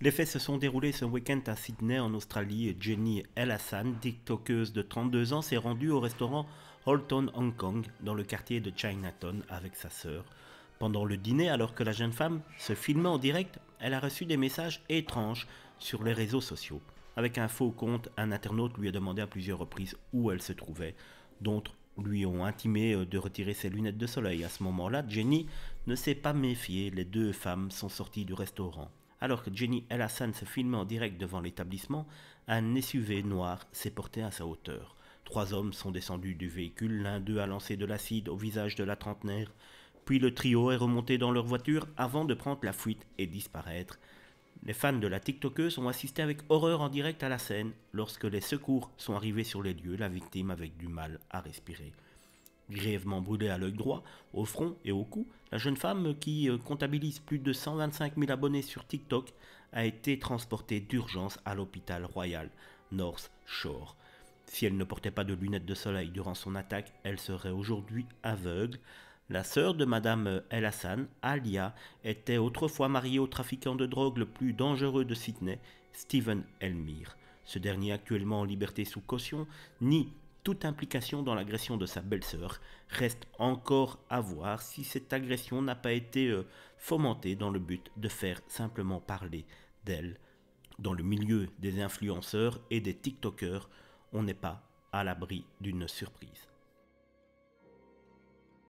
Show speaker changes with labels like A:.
A: Les faits se sont déroulés ce week-end à Sydney, en Australie. Jenny El Hassan, TikTokeuse de 32 ans, s'est rendue au restaurant Holton Hong Kong, dans le quartier de Chinatown, avec sa sœur. Pendant le dîner, alors que la jeune femme se filmait en direct, elle a reçu des messages étranges sur les réseaux sociaux. Avec un faux compte, un internaute lui a demandé à plusieurs reprises où elle se trouvait. D'autres lui ont intimé euh, de retirer ses lunettes de soleil. À ce moment-là, Jenny ne s'est pas méfiée. Les deux femmes sont sorties du restaurant. Alors que Jenny El Hassan se filmait en direct devant l'établissement, un SUV noir s'est porté à sa hauteur. Trois hommes sont descendus du véhicule, l'un d'eux a lancé de l'acide au visage de la trentenaire, puis le trio est remonté dans leur voiture avant de prendre la fuite et disparaître. Les fans de la TikTokeuse ont assisté avec horreur en direct à la scène. Lorsque les secours sont arrivés sur les lieux, la victime avait du mal à respirer grièvement brûlée à l'œil droit, au front et au cou, la jeune femme, qui euh, comptabilise plus de 125 000 abonnés sur TikTok, a été transportée d'urgence à l'hôpital royal North Shore. Si elle ne portait pas de lunettes de soleil durant son attaque, elle serait aujourd'hui aveugle. La sœur de Madame euh, El Hassan, Alia, était autrefois mariée au trafiquant de drogue le plus dangereux de Sydney, Stephen Elmire. Ce dernier, actuellement en liberté sous caution, nie toute implication dans l'agression de sa belle-sœur reste encore à voir si cette agression n'a pas été euh, fomentée dans le but de faire simplement parler d'elle. Dans le milieu des influenceurs et des TikTokers, on n'est pas à l'abri d'une surprise.